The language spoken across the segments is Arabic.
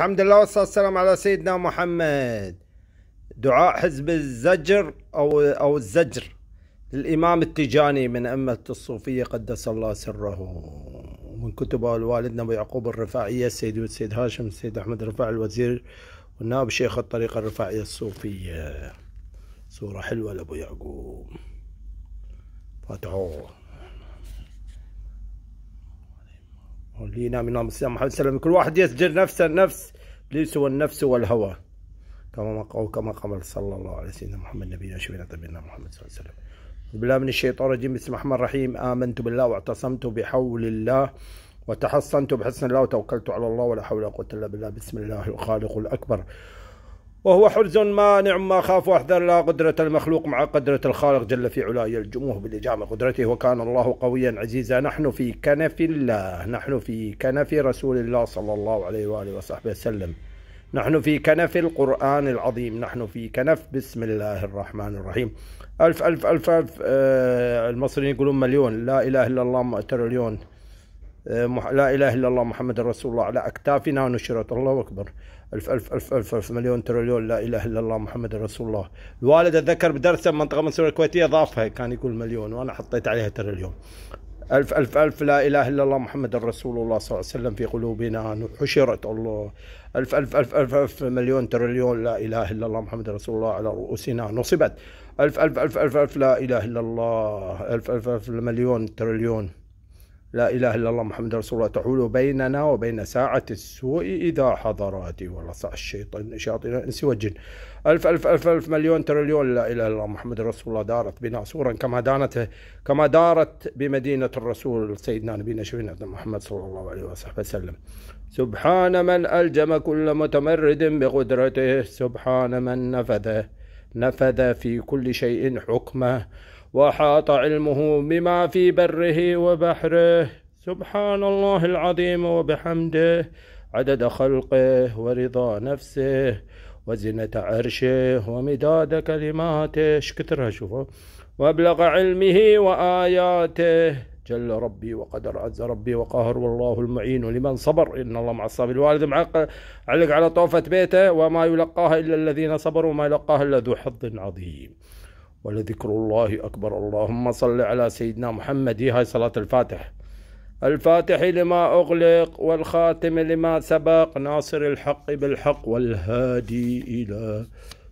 الحمد لله والصلاة والسلام على سيدنا محمد دعاء حزب الزجر أو أو الزجر للإمام التجاني من أمة الصوفية قدس الله سره ومن كتب والدنا أبو يعقوب الرفاعية السيد والسيد هاشم السيد أحمد الرفاع الوزير والنائب شيخ الطريقة الرفاعية الصوفية صورة حلوة لأبو يعقوب فاتحوه ولينا نعم، من نعم، السلام محمد وسلم كل واحد يسجل نفسه النفس ليس هو النفس والهوى كما قال كما قال صلى الله عليه سيدنا محمد نبينا شفينا طبيبنا محمد صلى الله عليه وسلم بالله من الشيطان الرجيم بسم الله الرحمن الرحيم آمنت بالله واعتصمت بحول الله وتحصنت بحسن الله وتوكلت على الله ولا حول ولا قوة إلا بالله بسم الله الخالق الأكبر وهو حرز مانع ما خاف واحذر لا قدرة المخلوق مع قدرة الخالق جل في علاه يلجمه بالإجامة قدرته وكان الله قويا عزيزا نحن في كنف الله نحن في كنف رسول الله صلى الله عليه وآله وصحبه وسلم نحن في كنف القرآن العظيم نحن في كنف بسم الله الرحمن الرحيم ألف ألف ألف, ألف آه المصريين يقولون مليون لا إله إلا الله مؤتر اليون لا اله الا الله محمد رسول الله على اكتافنا نشرت الله اكبر الف الف الف الف, ألف مليون تريليون لا اله الا الله محمد رسول الله الوالد اتذكر بدرسه منطقه من سوريا الكويتيه ضافها كان يقول مليون وانا حطيت عليها تريليون ألف ألف ألف لا إله إلا الله محمد رسول الله صلى الله عليه وسلم في قلوبنا حشرت الله ألف ألف ألف ألف, ألف مليون تريليون لا إله إلا الله محمد رسول الله على رؤوسنا نصبت ألف ألف ألف ألف, ألف لا إله إلا الله ألف ألف ألف, ألف مليون تريليون لا إله إلا الله محمد رسول الله تحول بيننا وبين ساعة السوء إذا حضرت والله ساعة الشيطان شياطين الإنس والجن ألف ألف ألف ألف مليون تريليون لا إله إلا الله محمد رسول الله دارت بنا سورا كما دانت كما دارت بمدينة الرسول سيدنا نبينا شفينا محمد صلى الله عليه وصحبه وسلم سبحان من ألجم كل متمرد بقدرته سبحان من نفذ نفذ في كل شيء حكمه واحاط علمه بما في بره وبحره سبحان الله العظيم وبحمده عدد خلقه ورضا نفسه وزنة عرشه ومداد كلماته كثرها شوفوا وابلغ علمه وآياته جل ربي وقدر عز ربي وقهر والله المعين لمن صبر ان الله مع الصابر الوالد معلق علق على طوفه بيته وما يلقاها الا الذين صبروا وما يلقاها الا ذو حظ عظيم ولذكر الله أكبر اللهم صل على سيدنا محمد هاي صلاة الفاتح الفاتح لما أغلق والخاتم لما سبق ناصر الحق بالحق والهادي إلى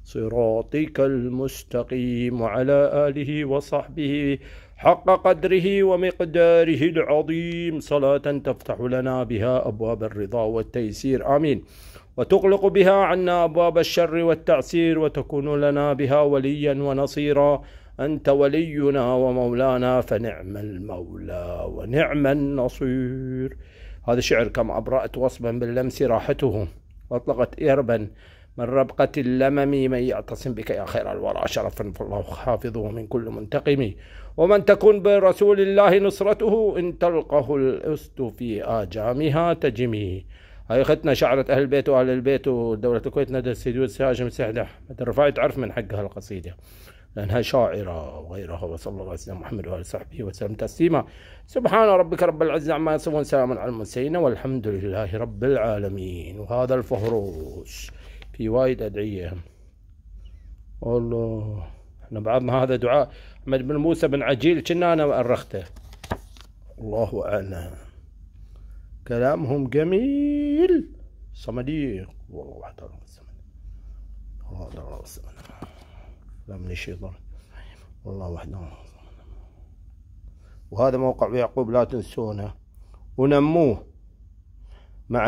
صراطك المستقيم وعلى آله وصحبه حق قدره ومقداره العظيم صلاة تفتح لنا بها أبواب الرضا والتيسير آمين وتغلق بها عنا أبواب الشر والتعسير وتكون لنا بها وليا ونصيرا أنت ولينا ومولانا فنعم المولى ونعم النصير هذا شعر كم أبرأت وصبا باللمس راحته وأطلقت إربا من ربقة اللمم من يعتصم بك يا خير الورى شرفا فالله حافظه من كل منتقم ومن تكون برسول الله نصرته إن تلقه الأست في آجامها تجمي هاي اختنا شعرة اهل البيت واهل البيت ودولة الكويت ندى السيدود ساجم سعد احمد الرفاعي تعرف من حقها القصيدة لانها شاعرة وغيرها وصلى الله على سيدنا محمد وعلى صحبه وسلم تسليما سبحان ربك رب العزة عما يصفون سلام على المرسلين والحمد لله رب العالمين وهذا الفهروس في وايد ادعية الله احنا بعضنا هذا دعاء احمد بن موسى بن عجيل كنا انا ارخته الله اعلم كلامهم جميل صمديق والله واحد الله الزمن الله الله الزمن لا من الشيطان والله واحد وهذا موقع يعقوب لا تنسونه ونموه مع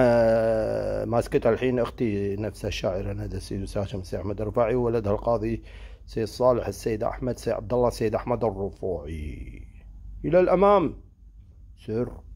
ماسكتها الحين اختي نفسها الشاعره ندى سيد ساشم سي احمد الرفاعي وولدها القاضي سيد صالح السيد احمد سيد عبد الله سيد احمد الرفاعي الى الامام سر